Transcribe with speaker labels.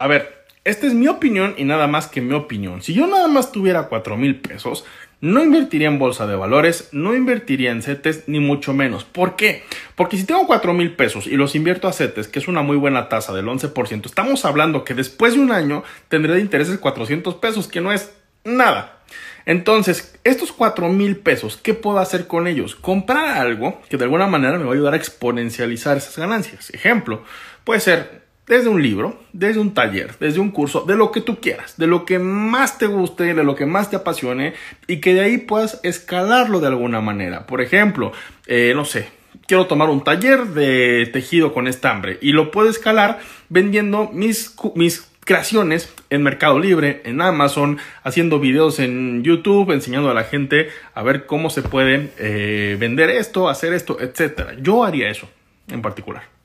Speaker 1: A ver, esta es mi opinión y nada más que mi opinión. Si yo nada más tuviera 4 mil pesos, no invertiría en bolsa de valores, no invertiría en CETES, ni mucho menos. ¿Por qué? Porque si tengo 4 mil pesos y los invierto a CETES, que es una muy buena tasa del 11%, estamos hablando que después de un año tendré de intereses 400 pesos, que no es nada. Entonces, estos 4 mil pesos, ¿qué puedo hacer con ellos? Comprar algo que de alguna manera me va a ayudar a exponencializar esas ganancias. Ejemplo, puede ser desde un libro, desde un taller, desde un curso, de lo que tú quieras, de lo que más te guste, de lo que más te apasione y que de ahí puedas escalarlo de alguna manera. Por ejemplo, eh, no sé, quiero tomar un taller de tejido con estambre y lo puedo escalar vendiendo mis, mis creaciones en Mercado Libre, en Amazon, haciendo videos en YouTube, enseñando a la gente a ver cómo se puede eh, vender esto, hacer esto, etc. Yo haría eso en particular.